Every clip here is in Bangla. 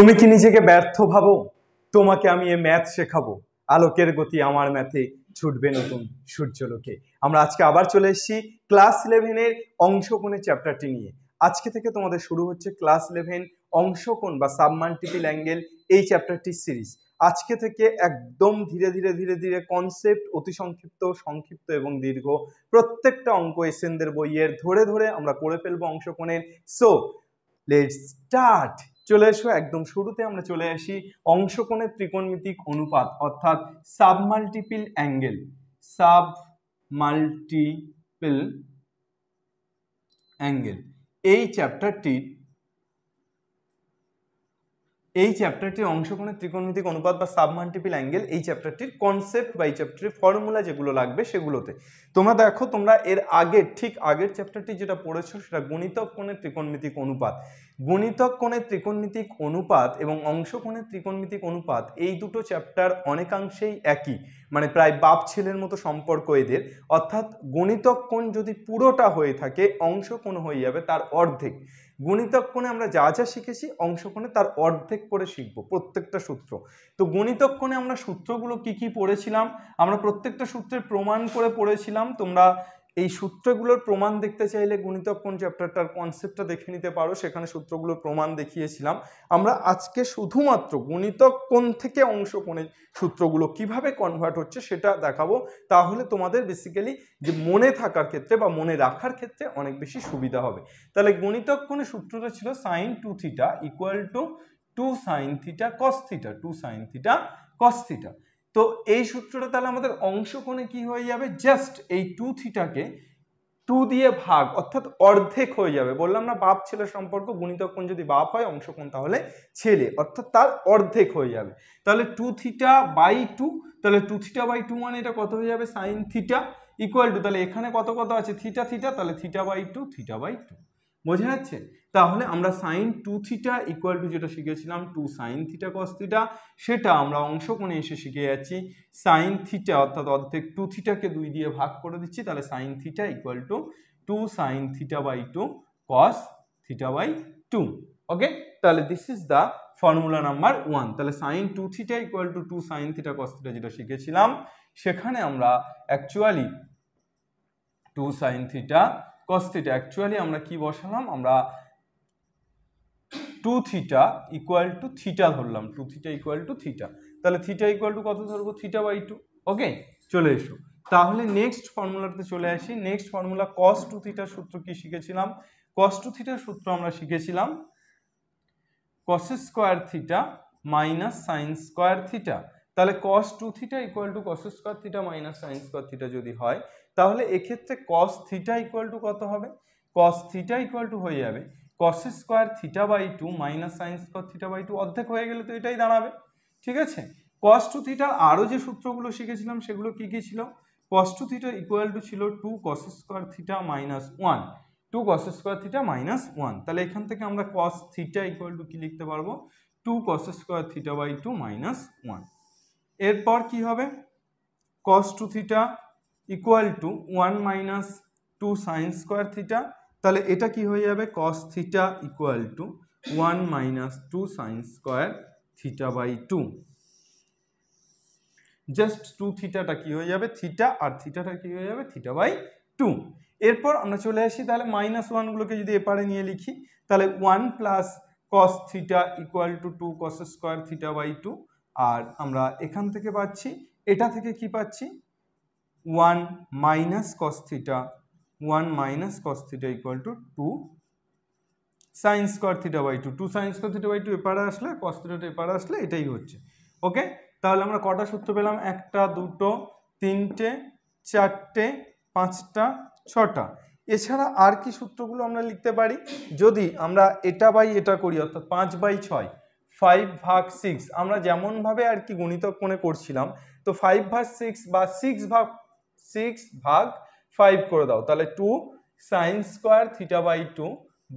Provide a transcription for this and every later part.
তুমি কি নিজেকে ব্যর্থ ভাবো তোমাকে আমি এ ম্যাথ শেখাবো আলোকের গতি আমার ম্যাথে ছুটবে নতুন সূর্যলোকে আমরা আজকে আবার চলে এসেছি ক্লাস ইলেভেনের অংশকোণের চ্যাপ্টারটি নিয়ে আজকে থেকে তোমাদের শুরু হচ্ছে ক্লাস ইলেভেন অংশকোণ বা সাবমাল্টিপিল অ্যাঙ্গেল এই চ্যাপ্টারটি সিরিজ আজকে থেকে একদম ধীরে ধীরে ধীরে ধীরে কনসেপ্ট অতি সংক্ষিপ্ত সংক্ষিপ্ত এবং দীর্ঘ প্রত্যেকটা অঙ্ক এসেনদের বইয়ের ধরে ধরে আমরা করে ফেলবো অংশকোণের সো লেট স্টার্ট চলে এসো একদম শুরুতে আমরা চলে আসি অংশকোণের ত্রিকোণমিতিক অনুপাত অর্থাৎ sub multiple angle sub multiple angle এই চ্যাপ্টারটির এই চ্যাপ্টারটির অংশ কোনো ত্রিকোণমিতিক অনুপাত বা সাবমাল্টিপিল অ্যাঙ্গেল এই চ্যাপ্টারটির কনসেপ্ট বা এই চ্যাপ্টারের ফর্মুলা যেগুলো লাগবে সেগুলোতে তোমরা দেখো তোমরা এর আগের ঠিক আগের চ্যাপ্টারটি যেটা পড়েছো সেটা গণিতক কোণের ত্রিকোণমিতিক অনুপাত গণিতক কোণের ত্রিকোণমিতিক অনুপাত এবং অংশ কোণের ত্রিকোণমিতিক অনুপাত এই দুটো চ্যাপ্টার অনেকাংশেই একই মানে প্রায় বাপ ছেলের মতো সম্পর্ক এদের অর্থাৎ গণিতক কোণ যদি পুরোটা হয়ে থাকে অংশ কোণ হয়ে যাবে তার অর্ধেক গণিতক্ষণে আমরা যা যা শিখেছি অংশক্ষণে তার অর্ধেক করে শিখব প্রত্যেকটা সূত্র তো গণিতক্ষণে আমরা সূত্রগুলো কি কি পড়েছিলাম আমরা প্রত্যেকটা সূত্রের প্রমাণ করে পড়েছিলাম তোমরা এই সূত্রগুলোর প্রমাণ দেখতে চাইলে গণিতক কোন চ্যাপ্টারটার কনসেপ্টটা দেখে নিতে পারো সেখানে সূত্রগুলোর প্রমাণ দেখিয়েছিলাম আমরা আজকে শুধুমাত্র গণিতক কোন থেকে অংশ কোণে সূত্রগুলো কিভাবে কনভার্ট হচ্ছে সেটা দেখাবো তাহলে তোমাদের বেসিক্যালি যে মনে থাকার ক্ষেত্রে বা মনে রাখার ক্ষেত্রে অনেক বেশি সুবিধা হবে তাহলে গণিতক কোণে সূত্রটা ছিল sine two theta equal to two sine theta cos theta two sine theta cos theta তো এই সূত্রটা তাহলে আমাদের অংশকোণে কোণে কি হয়ে যাবে জাস্ট এই টু থিটাকে টু দিয়ে ভাগ অর্থাৎ অর্ধেক হয়ে যাবে বললাম না বাপ ছেলে সম্পর্ক গুণিতক যদি বাপ হয় অংশকোণ তাহলে ছেলে অর্থাৎ তার অর্ধেক হয়ে যাবে তাহলে টু থিটা বাই টু তাহলে টু থিটা বাই টু মানে এটা কত হয়ে যাবে সাইন থিটা ইকুয়াল টু তাহলে এখানে কত কত আছে থিটা থিটা তাহলে theta by two theta by two বোঝা যাচ্ছে তাহলে আমরা sine two theta equal to যেটা শিখেছিলাম two sine theta cos theta সেটা আমরা অংশ কোণে এসে শিখে যাচ্ছি সাইন থিটা অর্থাৎ অর্ধেক টু থিটাকে দুই দিয়ে ভাগ করে দিচ্ছি তাহলে sine theta equal to two sine theta by two cos theta by two okay তাহলে this is the formula number one তাহলে sine two theta equal to two sine theta cos theta যেটা শিখেছিলাম সেখানে আমরা actually two sine theta cos theta actually আমরা কি বসালাম আমরা two theta equal to theta ধরলাম two theta equal to theta তাহলে থিটা ইকুয়াল টু কত ধরবো থিটা by টু ওকে চলে এসো তাহলে নেক্সট ফর্মুলাতে চলে আসি নেক্সট ফর্মুলা cos টু থিটার সূত্র কি শিখেছিলাম cos টু থিটার সূত্র আমরা শিখেছিলাম cos square theta minus sin square theta তাহলে cos two theta equal to cos square theta minus sin square theta যদি হয় তাহলে এক্ষেত্রে কস থিটা ইকুয়াল টু কত হবে কস থিটা ইকুয়াল টু হয়ে যাবে cos square theta by two minus sine square theta by two অর্ধেক হয়ে গেলে তো এটাই দাঁড়াবে ঠিক আছে কস টু থিটার আরও যে সূত্রগুলো শিখেছিলাম সেগুলো কী কী ছিল cos two theta equal to ছিল two cos square theta minus one two cos square theta minus one তাহলে এখান থেকে আমরা কস থিটা ইকুয়াল টু কী লিখতে পারবো two cos square theta by two minus one এরপর কী হবে cos two theta equal to one minus two sine square theta তাহলে এটা কি হয়ে যাবে cos theta equal to one minus two sine square theta by two just two থিটাটা কি হয়ে যাবে থিটা আর থিটাটা কি হয়ে যাবে থিটা বাই টু এরপর আমরা চলে আসি তাহলে মাইনাস ওয়ানগুলোকে যদি এপারে নিয়ে লিখি তাহলে one plus cos theta equal to two cos square theta by two আর আমরা এখান থেকে পাচ্ছি এটা থেকে কি পাচ্ছি one minus cos theta one minus cos theta equal to two sine square theta by two two sine square theta by two এপারে আসলে কস্থিটাটা এপারে আসলে এটাই হচ্ছে ওকে তাহলে আমরা কটা সূত্র পেলাম একটা দুটো তিনটে চারটে পাঁচটা ছটা এছাড়া আর কি সূত্রগুলো আমরা লিখতে পারি যদি আমরা এটা বাই এটা করি অর্থাৎ পাঁচ বাই ছয় ফাইভ ভাগ সিক্স আমরা যেমনভাবে আর কি গণিত মনে করছিলাম তো ফাইভ ভাগ সিক্স বা সিক্স ভাগ সিক্স ভাগ ফাইভ করে দাও তাহলে two sine square theta by two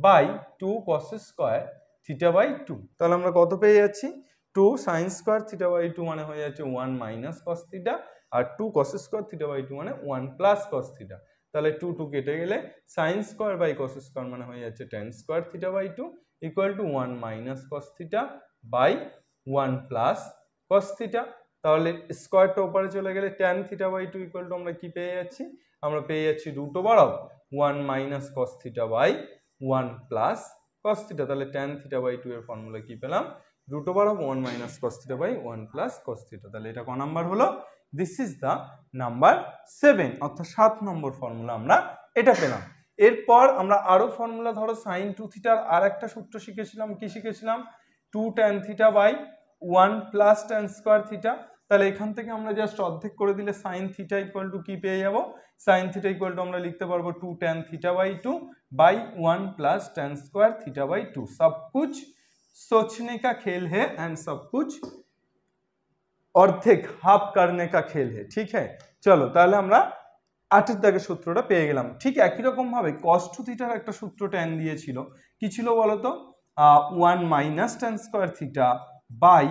by two cos square theta by two তাহলে আমরা কত পেয়ে যাচ্ছি two sine square theta by two মানে হয়ে যাচ্ছে ওয়ান মাইনাস কস থিটা আর two cos square theta by two মানে ওয়ান প্লাস কস থিটা তাহলে টু টু কেটে গেলে sine square by cos square মানে হয়ে যাচ্ছে tan square theta by two equal to one minus cos theta by one plus cos theta তাহলে স্কোয়ারটা ওপারে চলে গেলে tan theta by two equal to আমরা কী পেয়ে যাচ্ছি আমরা পেয়ে যাচ্ছি root over of one minus cos theta by one plus cos theta তাহলে ট্যান থিটা বাই টু এর ফর্মুলা কী পেলাম root over of one minus cos theta by one plus cos theta তাহলে এটা ক নাম্বার হলো this is the number seven অর্থাৎ সাত নম্বর ফর্মুলা আমরা এটা পেলাম এরপর আমরা আরও ফর্মুলা ধরো সাইন টু থিটার আর একটা সূত্র শিখেছিলাম কি শিখেছিলাম two tan theta by one plus tan square theta তাহলে এখান থেকে আমরা জাস্ট অর্ধেক করে দিলে সাইন থিটা ইকুয়াল টু কী পেয়ে যাবো সাইন থিটা ইকুয়াল টু আমরা লিখতে পারবো two tan theta by two by one plus tan square theta by two সব কুচ সোচনে কা খেল হে অ্যান্ড সব কুচ অর্ধেক হাফ কারণে কা খেল হে ঠিক হ্যাঁ চলো তাহলে আমরা আটের দাগের সূত্রটা পেয়ে গেলাম ঠিক একই রকমভাবে কষ্ট থিটার একটা সূত্র ট্যান দিয়েছিল কি ছিল বলতো one minus tan square theta by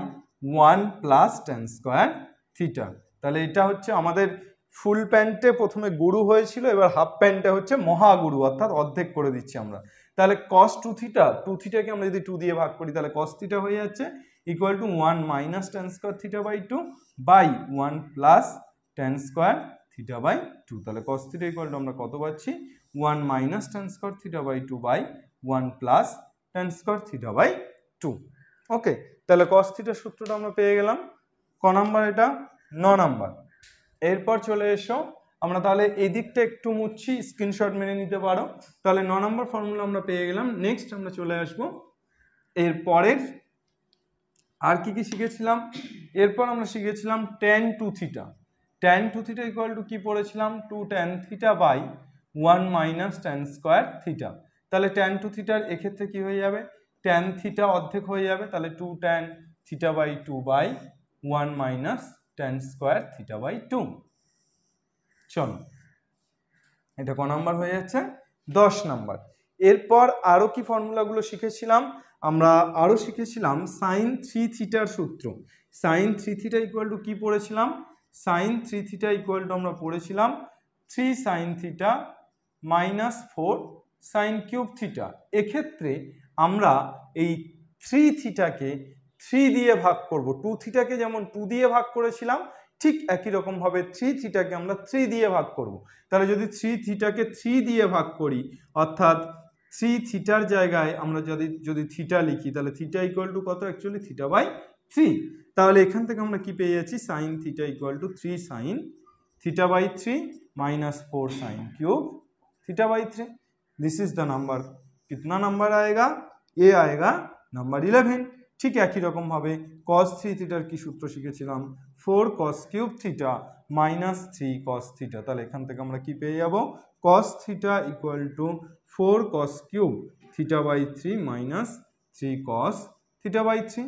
one plus tan square theta তাহলে এটা হচ্ছে আমাদের ফুল প্যান্টে প্রথমে গুরু হয়েছিল এবার হাফ প্যান্টে হচ্ছে মহাগুরু অর্থাৎ অর্ধেক করে দিচ্ছি আমরা তাহলে কস টু থিটা টু থিটাকে আমরা যদি টু দিয়ে ভাগ করি তাহলে কস থিটা হয়ে যাচ্ছে equal to one minus tan square theta by two by one plus tan square theta by two তাহলে কস থিটা ইকুয়াল টু আমরা কত পাচ্ছি one minus tan square theta by two by one plus tan square theta by two okay তাহলে কস থিটার সূত্রটা আমরা পেয়ে গেলাম ক নাম্বার এটা ন নাম্বার এরপর চলে এসো আমরা তাহলে এদিকটা একটু মুচ্ছি স্ক্রিনশট মেনে নিতে পারো তাহলে ন নম্বর ফর্মুলা আমরা পেয়ে গেলাম নেক্সট আমরা চলে আসবো এর পরের আর কি কি শিখেছিলাম এরপর আমরা শিখেছিলাম tan two theta tan two theta equal to কী পড়েছিলাম two tan theta by one minus tan square theta তাহলে টেন টু থিটার এক্ষেত্রে কী হয়ে যাবে ট্যান থিটা অর্ধেক হয়ে যাবে তাহলে two tan theta by two by one minus tan square theta by two চল এটা ক নাম্বার হয়ে যাচ্ছে দশ নম্বর এরপর আরও কি ফর্মুলাগুলো শিখেছিলাম আমরা আরও শিখেছিলাম সাইন থ্রি থিটার সূত্র sine three theta equal to কী পড়েছিলাম sine three theta equal to আমরা পড়েছিলাম three sine theta minus four sine cube theta এক্ষেত্রে আমরা এই থ্রি থিটাকে থ্রি দিয়ে ভাগ করব টু থিটাকে যেমন টু দিয়ে ভাগ করেছিলাম ঠিক একই রকমভাবে থ্রি থিটাকে আমরা থ্রি দিয়ে ভাগ করব। তাহলে যদি থ্রি থিটাকে থ্রি দিয়ে ভাগ করি অর্থাৎ থ্রি থিটার জায়গায় আমরা যদি যদি থিটা লিখি তাহলে থিটা ইকুয়াল টু কত অ্যাকচুয়ালি থিটা বাই থ্রি তাহলে এখান থেকে আমরা কি পেয়ে যাচ্ছি sine theta equal to three sine theta by three minus four sine cube theta by three this is the number কতনা নাম্বার আয়েগা ये आएगा नंबर इलेवन ঠিক একই রকমভাবে কস থ্রি থিটার কি সূত্র শিখেছিলাম four cos cube theta minus three cos theta তাহলে এখান থেকে আমরা কি পেয়ে যাব cos theta equal to four cos cube theta by three minus three cos theta by three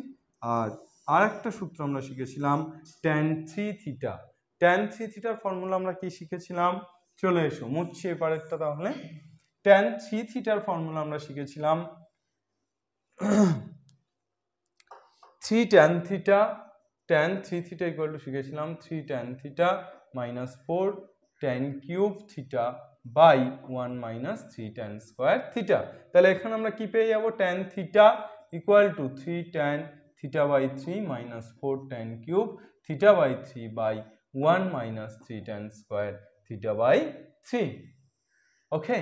আর আর একটা সূত্র আমরা শিখেছিলাম tan three theta tan three থিটার ফর্মুলা আমরা কি শিখেছিলাম চলে এসো মুচ্ছি এপারেরটা তাহলে ট্যান থ্রি থিটার ফর্মুলা আমরা শিখেছিলাম three tan theta tan three theta equal to শিখেছিলাম three tan theta minus four tan cube theta by one minus three tan square theta তাহলে এখানে আমরা কী পেয়ে যাবো tan theta equal to three tan theta by three minus four tan cube theta by three by one minus three tan square theta by three okay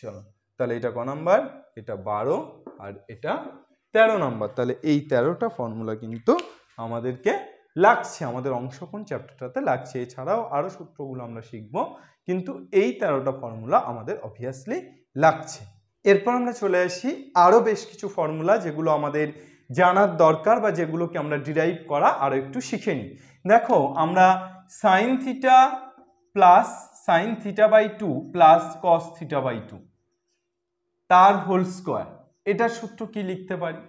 চলো তাহলে এটা ক নাম্বার এটা বারো আর এটা ১৩ নম্বর তাহলে এই তেরোটা ফর্মুলা কিন্তু আমাদেরকে লাগছে আমাদের অংশকোণ চ্যাপ্টারটাতে লাগছে এছাড়াও আরও সূত্রগুলো আমরা শিখব কিন্তু এই তেরোটা ফর্মুলা আমাদের অবভিয়াসলি লাগছে এরপর আমরা চলে আসি আরও বেশ কিছু ফর্মুলা যেগুলো আমাদের জানার দরকার বা যেগুলোকে আমরা ডিরাইভ করা আরও একটু শিখে নিই দেখো আমরা sine theta plus sine theta by two plus cos theta by two তার হোল স্কোয়ার এটার সূত্র কি লিখতে পারি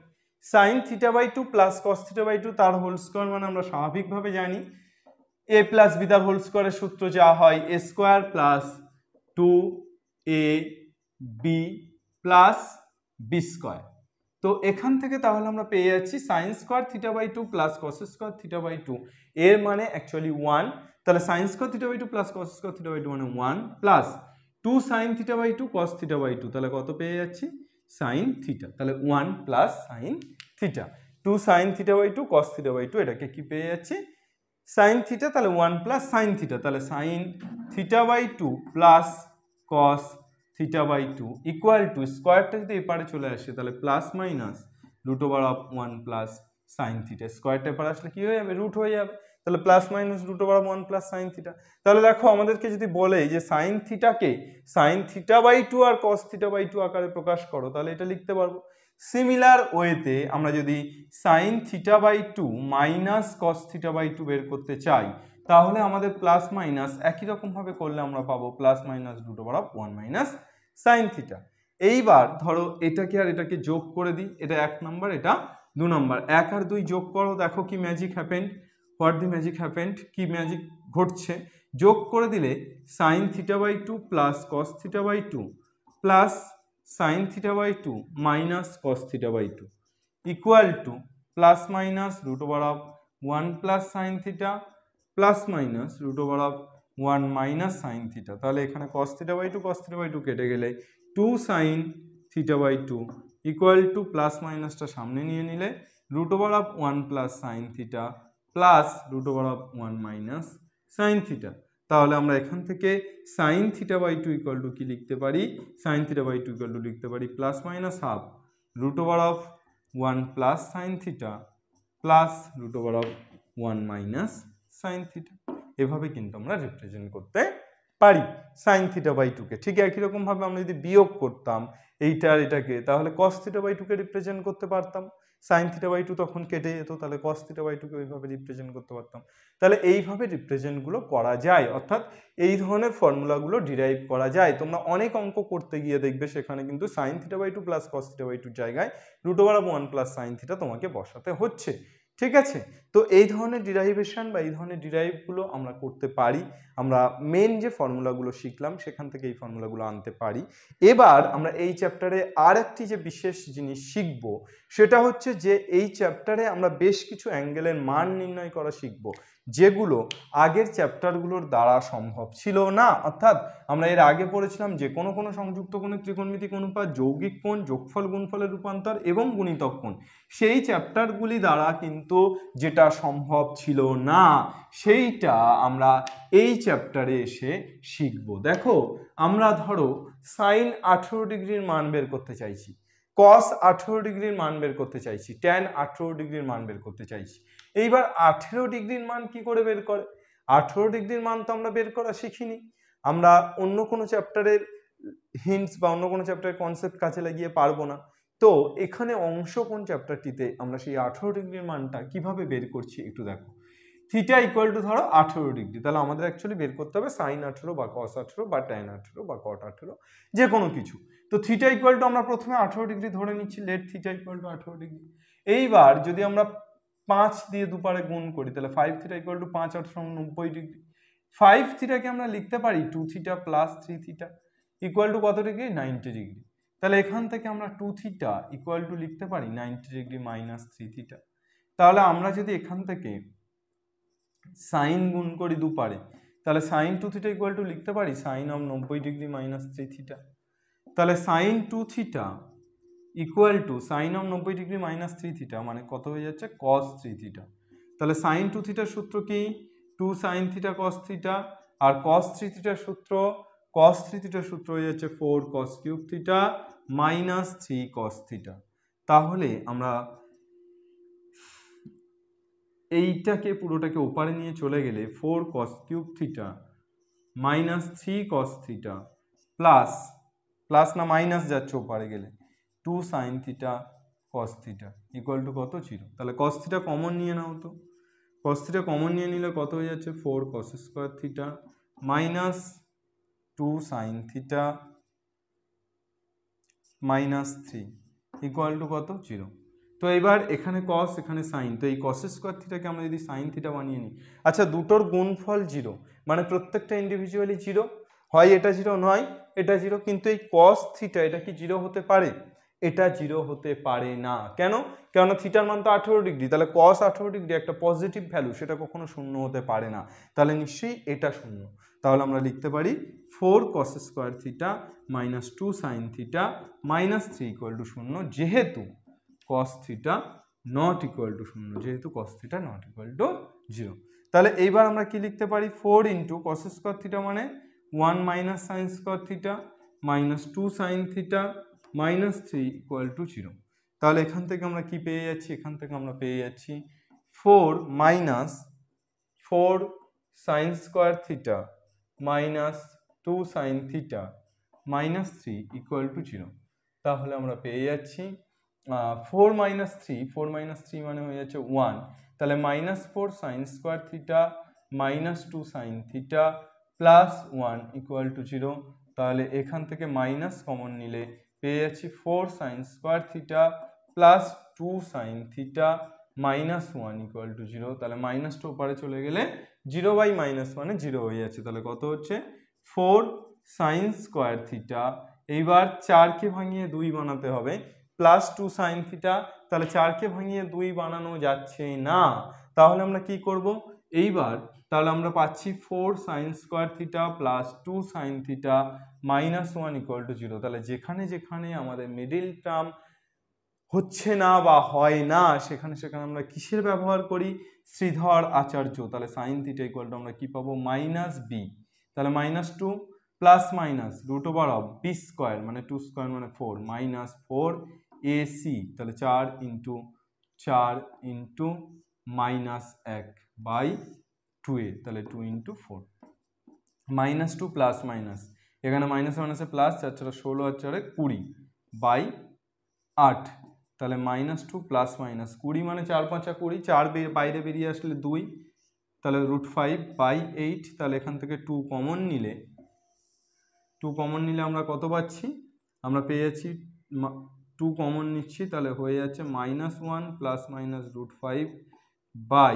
sine theta by two plus cos theta by two তার হোল স্কোয়ার মানে আমরা স্বাভাবিকভাবে জানি এ প্লাস বি তার হোল স্কোয়ারের সূত্র যা হয় A square plus two A B plus B square তো এখান থেকে তাহলে আমরা পেয়ে যাচ্ছি sine square theta by two plus cos square theta by two এর মানে অ্যাকচুয়ালি ওয়ান তাহলে sine square theta by two plus cos square theta by two মানে one plus two sine theta by two cos theta by two তাহলে কত পেয়ে যাচ্ছি সাইন থিটা তাহলে one plus sine theta two sine theta by two cos theta by two এটাকে কি পেয়ে যাচ্ছি সাইন থিটা তাহলে ওয়ান প্লাস সাইন থিটা তাহলে sine theta by two plus cos theta by two equal to স্কোয়ারটা যদি এপারে চলে আসে তাহলে plus minus root over of one plus sine theta স্কোয়ারটা এপারে আসলে কী হয়ে যাবে রুট হয়ে যাবে তাহলে প্লাস মাইনাস দুটো over one plus sine theta তাহলে দেখো আমাদেরকে যদি বলে যে সাইন থিটাকে সাইন থিটা বাই টু আর কস থিটা বাই টু আকারে প্রকাশ করো তাহলে এটা লিখতে পারবো সিমিলার ওয়েতে আমরা যদি sine theta by two minus cos theta by two বের করতে চাই তাহলে আমাদের প্লাস মাইনাস একই রকমভাবে করলে আমরা পাবো প্লাস মাইনাস দুটো over one minus sine theta এইবার ধরো এটাকে আর এটাকে যোগ করে দিই এটা এক নাম্বার এটা দু নাম্বার এক আর দুই যোগ করো দেখো কি magic happened what the magic happened কি ম্যাজিক ঘটছে যোগ করে দিলে sine theta by two plus cos theta by two plus sine theta by two minus cos theta by two equal to plus minus root over of one plus sine theta plus minus root over of one minus sine theta তাহলে এখানে cos theta by two cos theta by two কেটে গেলে two sine theta by two equal to plus মাইনাসটা সামনে নিয়ে নিলে root over of one plus sine theta plus root over of one minus sine theta তাহলে আমরা এখান থেকে sine theta by two equal to কি লিখতে পারি sine theta by two equal to লিখতে পারি plus minus half root over of one plus sine theta plus root over of one minus sine theta এভাবে কিন্তু আমরা রিপ্রেজেন্ট করতে পারি সাইন থিটা বাই টুকে ঠিক একই রকমভাবে আমরা যদি বিয়োগ করতাম আর এটাকে তাহলে কস থিটা বাই টুকে রিপ্রেজেন্ট করতে পারতাম সাইন থিটা বাই টু তখন কেটে যেত তাহলে কস থিটা বাই টুকে ওইভাবে রিপ্রেজেন্ট করতে পারতাম তাহলে এইভাবে রিপ্রেজেন্টগুলো করা যায় অর্থাৎ এই ধরনের ফর্মুলাগুলো ডিরাইভ করা যায় তোমরা অনেক অঙ্ক করতে গিয়ে দেখবে সেখানে কিন্তু sine theta by two plus cos theta by টুর জায়গায় root over one plus sine theta তোমাকে বসাতে হচ্ছে ঠিক আছে তো এই ধরনের ডিরাইভেশন বা এই ধরনের ডিরাইভগুলো আমরা করতে পারি আমরা মেন যে ফর্মুলাগুলো শিখলাম সেখান থেকে এই ফর্মুলাগুলো আনতে পারি এবার আমরা এই চ্যাপ্টারে আর একটি যে বিশেষ জিনিস শিখব সেটা হচ্ছে যে এই চ্যাপ্টারে আমরা বেশ কিছু অ্যাঙ্গেলের মান নির্ণয় করা শিখব যেগুলো আগের চ্যাপ্টারগুলোর দ্বারা সম্ভব ছিল না অর্থাৎ আমরা এর আগে পড়েছিলাম যে কোনো কোনো সংযুক্ত কোণের ত্রিকোণমিতিক অনুপাত যৌগিক কোণ যোগফল গুণফলের রূপান্তর এবং গুণিতক কোণ সেই চ্যাপ্টারগুলি দ্বারা কিন্তু যেটা সম্ভব ছিল না সেইটা আমরা এই চ্যাপ্টারে এসে শিখব দেখো আমরা ধরো সাইন আঠেরো ডিগ্রির মান বের করতে চাইছি কস আঠেরো ডিগ্রির মান বের করতে চাইছি ট্যান আঠেরো ডিগ্রির মান বের করতে চাইছি এইবার আঠেরো ডিগ্রির মান কি করে বের করে আঠেরো ডিগ্রির মান তো আমরা বের করা শিখিনি আমরা অন্য কোনো চ্যাপ্টারের হিন্টস বা অন্য কোনো চ্যাপ্টারের কনসেপ্ট কাজে লাগিয়ে পারবো না তো এখানে অংশ কোন চ্যাপ্টারটিতে আমরা সেই আঠেরো ডিগ্রির মানটা কিভাবে বের করছি একটু দেখো থিটা ইকুয়াল টু ধরো আঠেরো ডিগ্রি তাহলে আমাদের অ্যাকচুয়ালি বের করতে হবে সাইন আঠেরো বা কস আঠেরো বা ট্যান আঠেরো বা কট আঠেরো যে কোনো কিছু তো থিটা ইকুয়াল টু আমরা প্রথমে আঠেরো ডিগ্রি ধরে নিচ্ছি লেট থিটা ইকুয়াল টু আঠেরো ডিগ্রি এইবার যদি আমরা পাঁচ দিয়ে দুপারে গুণ করি তাহলে ফাইভ থিটা ইকুয়াল টু পাঁচ আঠেরো নব্বই ডিগ্রি ফাইভ থিটাকে আমরা লিখতে পারি two theta plus three theta equal to কত ডিগ্রি নাইনটি ডিগ্রি তাহলে এখান থেকে আমরা টু থিটা ইকুয়াল টু লিখতে পারি ninety degree minus three theta তাহলে আমরা যদি এখান থেকে সাইন গুণ করি দু পারে তাহলে sine two theta equal to লিখতে পারি সাইন অফ নব্বই ডিগ্রি মাইনাস থ্রি থিটা তাহলে sine two theta equal to sine of নব্বই ডিগ্রি মাইনাস থ্রি থিটা মানে কত হয়ে যাচ্ছে কস থ্রি থিটা তাহলে সাইন টু থিটার সূত্র কি two sine theta cos theta আর কস থ্রি থিটার সূত্র কস থ্রি থিটার সূত্র হয়ে যাচ্ছে four cos cube theta minus three cos theta তাহলে আমরা এইটাকে পুরোটাকে ওপারে নিয়ে চলে গেলে four cos cube theta minus three cos theta plus plus না মাইনাস যাচ্ছে ওপারে গেলে two sine theta cos theta equal to কত ছিল তাহলে কস থিটা কমন নিয়ে নাও তো কস থিটা কমন নিয়ে নিলে কত হয়ে যাচ্ছে four cos square theta minus two sine theta minus three equal to কত জিরো তো এবার এখানে কস এখানে সাইন তো এই কসের স্কোয়ার থিটাকে আমরা যদি সাইন থিটা বানিয়ে নিই আচ্ছা দুটোর গুণফল জিরো মানে প্রত্যেকটা ইন্ডিভিজুয়ালি জিরো হয় এটা জিরো নয় এটা জিরো কিন্তু এই কস থিটা এটা কি জিরো হতে পারে এটা জিরো হতে পারে না কেন কেন থিটার মান তো আঠেরো ডিগ্রি তাহলে কস আঠেরো ডিগ্রি একটা পজিটিভ ভ্যালু সেটা কখনো শূন্য হতে পারে না তাহলে নিশ্চয়ই এটা শূন্য তাহলে আমরা লিখতে পারি four cos square theta minus two sine theta minus three equal to শূন্য যেহেতু cos theta not equal to শূন্য যেহেতু cos theta not equal to zero তাহলে এইবার আমরা কি লিখতে পারি four into cos square theta মানে one minus sine square theta minus two sine theta minus three equal to zero তাহলে এখান থেকে আমরা কি পেয়ে যাচ্ছি এখান থেকে আমরা পেয়ে যাচ্ছি four minus four sine square theta minus two sine theta minus three equal to zero তাহলে আমরা পেয়ে যাচ্ছি four minus three four minus three মানে হয়ে যাচ্ছে ওয়ান তাহলে minus four sine square theta minus two sine theta plus one equal to zero তাহলে এখান থেকে মাইনাস কমন নিলে পেয়ে যাচ্ছি four sine square theta plus two sine theta minus one equal to zero তাহলে মাইনাস টু ওপারে চলে গেলে জিরো বাই মাইনাস মানে জিরো হয়ে যাচ্ছে তাহলে কত হচ্ছে ফোর সাইন স্কোয়ার থিটা এইবার চারকে ভাঙিয়ে দুই বানাতে হবে প্লাস টু সাইন থিটা তাহলে চারকে ভাঙিয়ে দুই বানানো যাচ্ছে না তাহলে আমরা কি করব এইবার তাহলে আমরা পাচ্ছি four sine square theta plus two sine theta minus one equal to zero তাহলে যেখানে যেখানে আমাদের মিডিল টার্ম হচ্ছে না বা হয় না সেখানে সেখানে আমরা কিসের ব্যবহার করি শ্রীধর আচার্য তাহলে সাইন থিটা ইকুয়াল টু আমরা কী পাবো মাইনাস বি তাহলে minus two plus minus root over of B square মানে টু স্কোয়ার মানে ফোর মাইনাস ফোর এসি তাহলে চার ইন্টু চার ইন্টু মাইনাস এক বাই টু এ তাহলে two into four minus two plus minus এখানে মাইনাস মাইনাসে প্লাস চার চারে ষোলো আর চারে কুড়ি বাই আট তাহলে মাইনাস টু প্লাস মাইনাস কুড়ি মানে চার পাঁচা কুড়ি চার বাইরে বেরিয়ে আসলে দুই তাহলে রুট ফাইভ বাই এইট তাহলে এখান থেকে টু কমন নিলে টু কমন নিলে আমরা কত পাচ্ছি আমরা পেয়ে যাচ্ছি টু কমন নিচ্ছি তাহলে হয়ে যাচ্ছে minus one plus minus root five by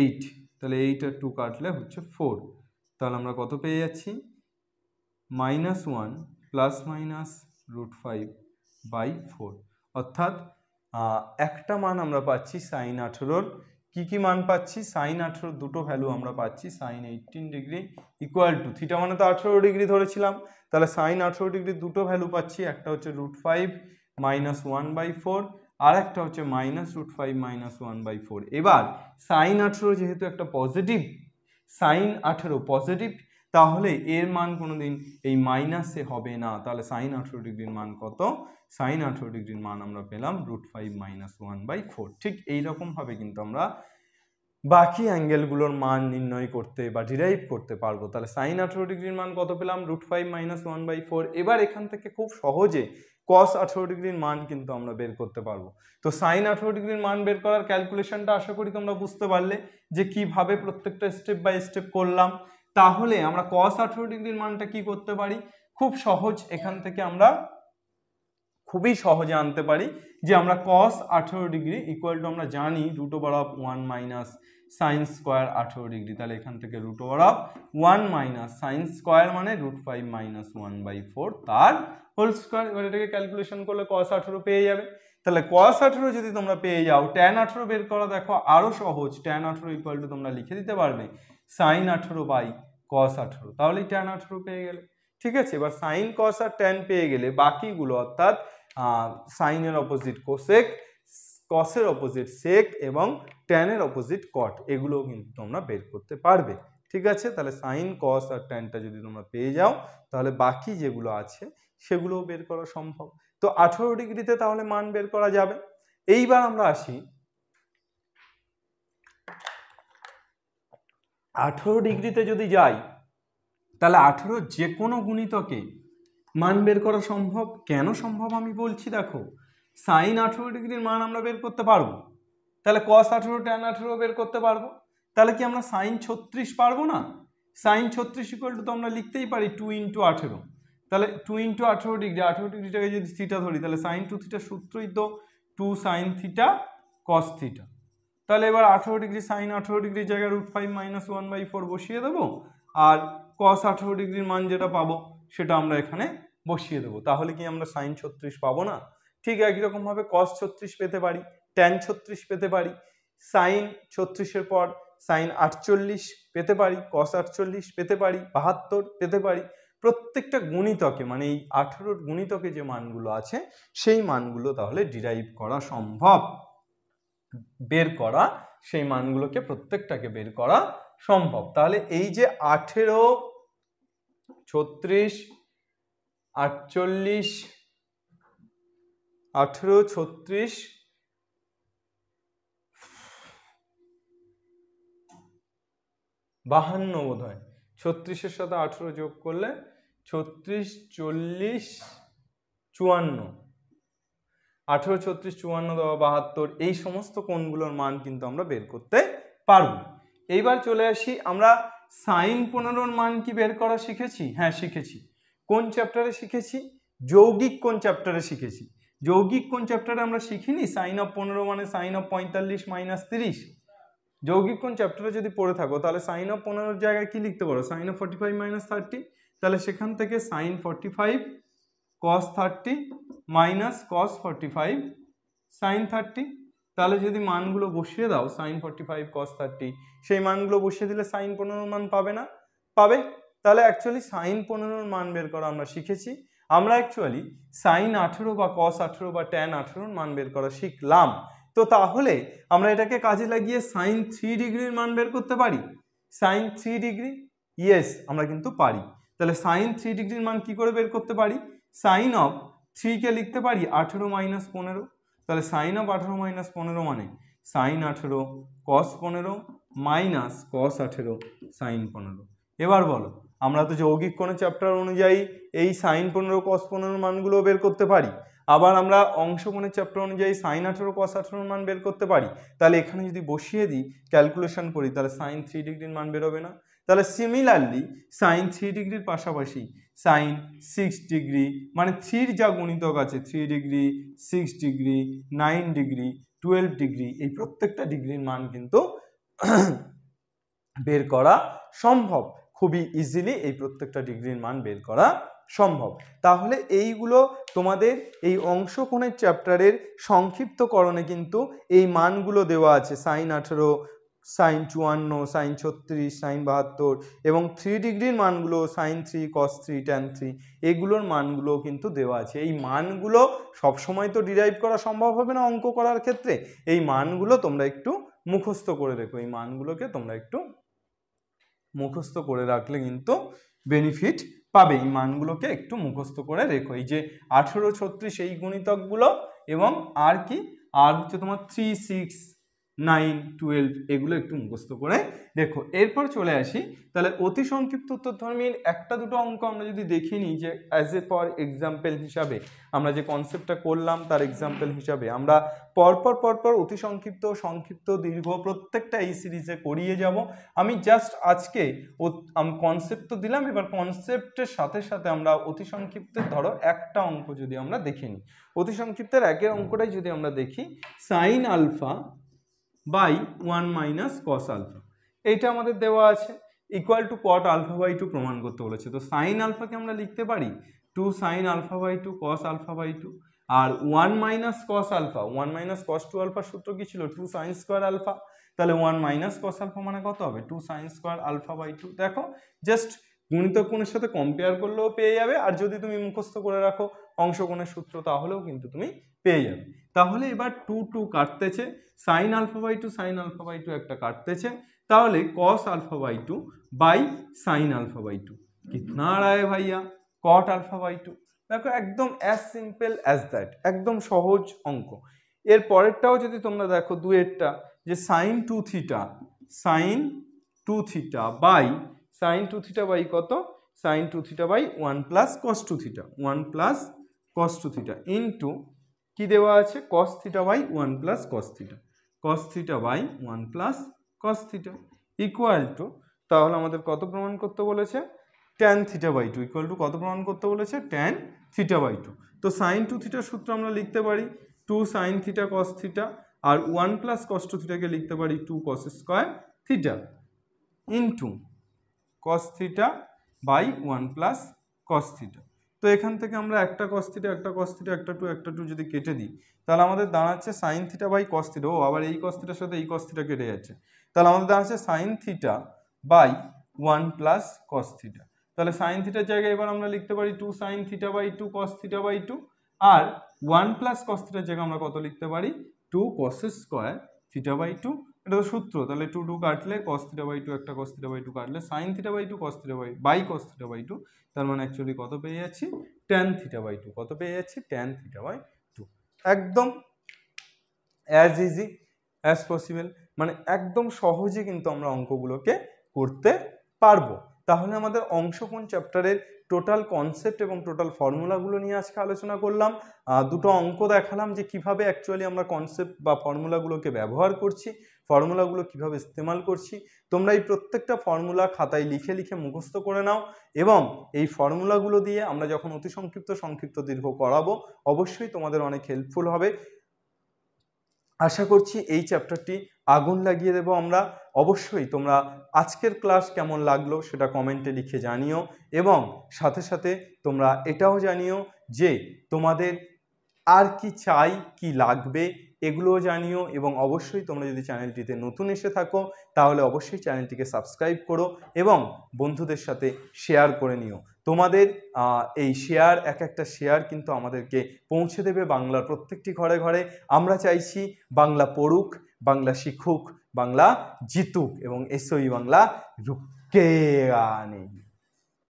eight তাহলে এইট আর টু কাটলে হচ্ছে ফোর তাহলে আমরা কত পেয়ে যাচ্ছি minus one plus minus root five by four অর্থাৎ একটা মান আমরা পাচ্ছি সাইন আঠেরোর কি কি মান পাচ্ছি সাইন আঠেরো দুটো ভ্যালু আমরা পাচ্ছি sine eighteen degree equal to theta মানে তো আঠেরো ডিগ্রি ধরেছিলাম তাহলে সাইন আঠেরো ডিগ্রি দুটো ভ্যালু পাচ্ছি একটা হচ্ছে root five minus one by four আর একটা হচ্ছে minus root five minus one by four এবার সাইন আঠেরো যেহেতু একটা পজিটিভ সাইন আঠেরো পজিটিভ তাহলে এর মান কোনো দিন এই মাইনাসে হবে না তাহলে সাইন আঠেরো ডিগ্রির মান কত সাইন আঠেরো ডিগ্রির মান আমরা পেলাম root five minus one by four ঠিক এইরকমভাবে কিন্তু আমরা বাকি অ্যাঙ্গেলগুলোর মান নির্ণয় করতে বা ডিরাইভ করতে পারবো তাহলে সাইন আঠেরো ডিগ্রির মান কত পেলাম root five minus one by four এবার এখান থেকে খুব সহজে কস আঠেরো ডিগ্রির মান কিন্তু আমরা বের করতে পারবো তো সাইন আঠেরো ডিগ্রির মান বের করার ক্যালকুলেশনটা আশা করি তোমরা বুঝতে পারলে যে কিভাবে প্রত্যেকটা স্টেপ বাই স্টেপ করলাম তাহলে আমরা কস আঠেরো ডিগ্রির মানটা কি করতে পারি খুব সহজ এখান থেকে আমরা খুবই সহজে আনতে পারি যে আমরা কস আঠেরো ডিগ্রি ইকুয়াল টু আমরা জানি root over of one minus sine square আঠেরো ডিগ্রি তাহলে এখান থেকে root over of one minus sine square মানে root five minus one by four তার হোল স্কোয়ার এবার এটাকে ক্যালকুলেশন করলে কস আঠেরো পেয়ে যাবে তাহলে কস আঠেরো যদি তোমরা পেয়ে যাও ট্যান আঠেরো বের করা দেখো আরও সহজ ট্যান আঠেরো ইকুয়াল টু তোমরা লিখে দিতে পারবে সাইন আঠেরো বাই কস আঠেরো তাহলেই ট্যান আঠেরো পেয়ে গেলে ঠিক আছে এবার সাইন কস আর ট্যান পেয়ে গেলে বাকিগুলো অর্থাৎ সাইনের অপোজিট কোসেক কসের অপোজিট সেক এবং ট্যানের অপোজিট কট এগুলোও কিন্তু তোমরা বের করতে পারবে ঠিক আছে তাহলে সাইন কস আর ট্যানটা যদি তোমরা পেয়ে যাও তাহলে বাকি যেগুলো আছে সেগুলোও বের করা সম্ভব তো আঠেরো ডিগ্রিতে তাহলে মান বের করা যাবে এইবার আমরা আসি আঠেরো ডিগ্রিতে যদি যাই তাহলে আঠেরো যে কোনো গুণিতকে মান বের করা সম্ভব কেন সম্ভব আমি বলছি দেখো সাইন আঠেরো ডিগ্রির মান আমরা বের করতে পারবো তাহলে কস আঠেরো ট্যান আঠেরো বের করতে পারবো তাহলে কি আমরা সাইন ছত্রিশ পারবো না সাইন ছত্রিশ ইকুয়াল টু তো আমরা লিখতেই পারি টু ইন্টু আঠেরো তাহলে টু ইন্টু আঠেরো ডিগ্রি আঠেরো ডিগ্রিটাকে যদি থিটা ধরি তাহলে সাইন টু থিটা সূত্রই তো two sine theta cos theta তাহলে এবার আঠেরো ডিগ্রি সাইন আঠেরো ডিগ্রির জায়গায় root five minus one by four বসিয়ে দেবো আর কস আঠেরো ডিগ্রির মান যেটা পাবো সেটা আমরা এখানে বসিয়ে দেবো তাহলে কি আমরা সাইন ছত্রিশ পাবো না ঠিক একই রকমভাবে কস ছত্রিশ পেতে পারি ট্যান ছত্রিশ পেতে পারি সাইন ছত্রিশের পর সাইন আটচল্লিশ পেতে পারি কস আটচল্লিশ পেতে পারি বাহাত্তর পেতে পারি প্রত্যেকটা গুণিতকে মানে এই আঠেরোর গুণিতকে যে মানগুলো আছে সেই মানগুলো তাহলে ডিরাইভ করা সম্ভব বের করা সেই মানগুলোকে প্রত্যেকটাকে বের করা সম্ভব তাহলে এই যে আঠেরো ছত্রিশ আটচল্লিশ আঠেরো ছত্রিশ বাহান্ন বোধ হয় ছত্রিশের সাথে আঠেরো যোগ করলে ছত্রিশ চল্লিশ চুয়ান্ন আঠেরো ছত্রিশ চুয়ান্ন দেওয়া বাহাত্তর এই সমস্ত কোণগুলোর মান কিন্তু আমরা বের করতে পারব এইবার চলে আসি আমরা সাইন পনেরোর মান কি বের করা শিখেছি হ্যাঁ শিখেছি কোন চ্যাপ্টারে শিখেছি যৌগিক কোন চ্যাপ্টারে শিখেছি যৌগিক কোন চ্যাপ্টারে আমরা শিখিনি সাইন অফ পনেরো মানে সাইন অফ পঁয়তাল্লিশ মাইনাস তিরিশ যৌগিক কোন চ্যাপ্টারে যদি পড়ে থাকো তাহলে সাইন অফ পনেরোর জায়গায় কি লিখতে পারো sine of forty five minus thirty তাহলে সেখান থেকে sine forty five cos thirty minus cos forty five sine thirty তাহলে যদি মানগুলো বসিয়ে দাও sine forty five cos thirty সেই মানগুলো বসিয়ে দিলে সাইন পনেরোর মান পাবে না পাবে তাহলে অ্যাকচুয়ালি সাইন পনেরোর মান বের করা আমরা শিখেছি আমরা অ্যাকচুয়ালি সাইন আঠেরো বা কস আঠেরো বা ট্যান আঠেরোর মান বের করা শিখলাম তো তাহলে আমরা এটাকে কাজে লাগিয়ে সাইন থ্রি ডিগ্রির মান বের করতে পারি সাইন থ্রি ডিগ্রি ইয়েস আমরা কিন্তু পারি তাহলে সাইন থ্রি ডিগ্রির মান কি করে বের করতে পারি সাইন অফ থ্রিকে লিখতে পারি আঠেরো মাইনাস পনেরো তাহলে সাইন অফ আঠেরো মাইনাস পনেরো মানে সাইন আঠেরো কস পনেরো মাইনাস কস আঠেরো সাইন পনেরো এবার বলো আমরা তো যৌগিক কোনো চ্যাপ্টার অনুযায়ী এই সাইন পনেরো কস পনেরো মানগুলো বের করতে পারি আবার আমরা অংশ কোনো চ্যাপ্টার অনুযায়ী সাইন আঠেরো কস আঠেরোর মান বের করতে পারি তাহলে এখানে যদি বসিয়ে দিই ক্যালকুলেশন করি তাহলে সাইন থ্রি ডিগ্রির মান বেরোবে না তাহলে সিমিলারলি সাইন থ্রি ডিগ্রির পাশাপাশি সাইন সিক্স ডিগ্রি মানে থ্রির যা গুণিতক আছে three degree six degree nine degree twelve degree এই প্রত্যেকটা ডিগ্রির মান কিন্তু বের করা সম্ভব খুবই ইজিলি এই প্রত্যেকটা ডিগ্রির মান বের করা সম্ভব তাহলে এইগুলো তোমাদের এই অংশকোণের চ্যাপ্টারের সংক্ষিপ্তকরণে কিন্তু এই মানগুলো দেওয়া আছে সাইন আঠেরো সাইন চুয়ান্ন সাইন ছত্রিশ সাইন বাহাত্তর এবং থ্রি ডিগ্রির মানগুলো sine three cos three tan three এগুলোর মানগুলো কিন্তু দেওয়া আছে এই মানগুলো সবসময় তো ডিরাইভ করা সম্ভব হবে না অঙ্ক করার ক্ষেত্রে এই মানগুলো তোমরা একটু মুখস্থ করে রেখো এই মানগুলোকে তোমরা একটু মুখস্থ করে রাখলে কিন্তু বেনিফিট পাবে এই মানগুলোকে একটু মুখস্থ করে রেখো এই যে আঠেরো ছত্রিশ এই গুণিতকগুলো এবং আর কি আর হচ্ছে তোমার থ্রি সিক্স নাইন টুয়েলভ এগুলো একটু মুখস্থ করে দেখো এরপর চলে আসি তাহলে অতি সংক্ষিপ্ত উত্তর ধর্মীর একটা দুটো অঙ্ক আমরা যদি দেখে নিই যে অ্যাজ এ ফর এক্সাম্পল হিসাবে আমরা যে কনসেপ্টটা করলাম তার এক্সাম্পল হিসাবে আমরা পরপর পরপর অতি সংক্ষিপ্ত সংক্ষিপ্ত দীর্ঘ প্রত্যেকটা এই সিরিজে করিয়ে যাব আমি জাস্ট আজকে আমি কনসেপ্ট তো দিলাম এবার কনসেপ্টের সাথে সাথে আমরা অতি সংক্ষিপ্তের ধরো একটা অঙ্ক যদি আমরা দেখে নিই অতি সংক্ষিপ্তের একের অঙ্কটাই যদি আমরা দেখি sine alpha by one minus cos alpha এইটা আমাদের দেওয়া আছে equal to cot alpha by two প্রমাণ করতে বলেছে তো সাইন আলফাকে আমরা লিখতে পারি two sine alpha by two cos alpha by two আর one minus cos alpha one minus cos two আলফার সূত্র কী ছিল টু সাইন স্কোয়ার আলফা তাহলে ওয়ান মাইনাস কস আলফা মানে কত হবে two sine square alpha by two দেখো জাস্ট গুণিত কোণের সাথে কম্পেয়ার করলেও পেয়ে যাবে আর যদি তুমি মুখস্থ করে রাখো অংশগণের সূত্র তাহলেও কিন্তু তুমি পেয়ে যাবে তাহলে এবার টু টু কাটতেছে sine alpha by two sine alpha by two একটা কাটতেছে তাহলে cos alpha by two by sine alpha by two কিতনা রায় ভাইয়া কট আলফা বাই টু দেখো একদম অ্যাজ সিম্পল অ্যাজ দ্যাট একদম সহজ অঙ্ক এর পরেরটাও যদি তোমরা দেখো দুয়েরটা যে sine two theta sine two theta by sine two theta by কত sine two theta by one plus cos two theta one plus cos two theta into কি দেওয়া আছে cos theta by one plus cos theta cos theta by one plus cos theta equal to তাহলে আমাদের কত প্রমাণ করতে বলেছে tan theta by two equal to কত প্রমাণ করতে বলেছে ট্যান থিটা বাই টু তো সাইন টু থিটার সূত্র আমরা লিখতে পারি two sine theta cos theta আর ওয়ান প্লাস কস থিটাকে লিখতে পারি two cos square theta into cos theta by one plus cos theta তো এখান থেকে আমরা একটা কস থিটা একটা কস থিটা একটা টু একটা টু যদি কেটে দিই তাহলে আমাদের দাঁড়াচ্ছে sine theta by cos theta ও আবার এই কস থিটার সাথে এই কস থিটা কেটে যাচ্ছে তাহলে আমাদের দাঁড়াচ্ছে sine theta by one plus cos theta তাহলে সাইন থিটার জায়গায় এবার আমরা লিখতে পারি two sine theta by two cos theta by two আর ওয়ান প্লাস কস থিটার জায়গায় আমরা কত লিখতে পারি টু কসের স্কোয়ার থিটা বাই টু এটা তো সূত্র তাহলে টু টু কাটলে কস বাই টু একটা কস বাই টু কাটলে sine theta by two cos by by cos by two তার মানে অ্যাকচুয়ালি কত পেয়ে যাচ্ছি ট্যান থিটা বাই টু কত পেয়ে যাচ্ছি ট্যান থিটা বাই টু একদম অ্যাজ ইজি অ্যাজ পসিবল মানে একদম সহজে কিন্তু আমরা অঙ্কগুলোকে করতে পারবো তাহলে আমাদের অংশকোণ চ্যাপ্টারের টোটাল কনসেপ্ট এবং টোটাল ফর্মুলাগুলো নিয়ে আজকে আলোচনা করলাম দুটো অঙ্ক দেখালাম যে কিভাবে অ্যাকচুয়ালি আমরা কনসেপ্ট বা ফর্মুলাগুলোকে ব্যবহার করছি ফর্মুলাগুলো কিভাবে ইস্তেমাল করছি তোমরা এই প্রত্যেকটা ফর্মুলা খাতায় লিখে লিখে মুখস্থ করে নাও এবং এই ফর্মুলাগুলো দিয়ে আমরা যখন অতি সংক্ষিপ্ত সংক্ষিপ্ত দীর্ঘ করাবো অবশ্যই তোমাদের অনেক হেল্পফুল হবে আশা করছি এই চ্যাপ্টারটি আগুন লাগিয়ে দেব আমরা অবশ্যই তোমরা আজকের ক্লাস কেমন লাগলো সেটা কমেন্টে লিখে জানিও এবং সাথে সাথে তোমরা এটাও জানিও যে তোমাদের আর কি চাই কি লাগবে এগুলোও জানিও এবং অবশ্যই তোমরা যদি চ্যানেলটিতে নতুন এসে থাকো তাহলে অবশ্যই চ্যানেলটিকে সাবস্ক্রাইব করো এবং বন্ধুদের সাথে শেয়ার করে নিও তোমাদের এই শেয়ার এক একটা শেয়ার কিন্তু আমাদেরকে পৌঁছে দেবে বাংলার প্রত্যেকটি ঘরে ঘরে আমরা চাইছি বাংলা পড়ুক বাংলা শিখুক বাংলা জিতুক এবং এসই বাংলা রুকে আনে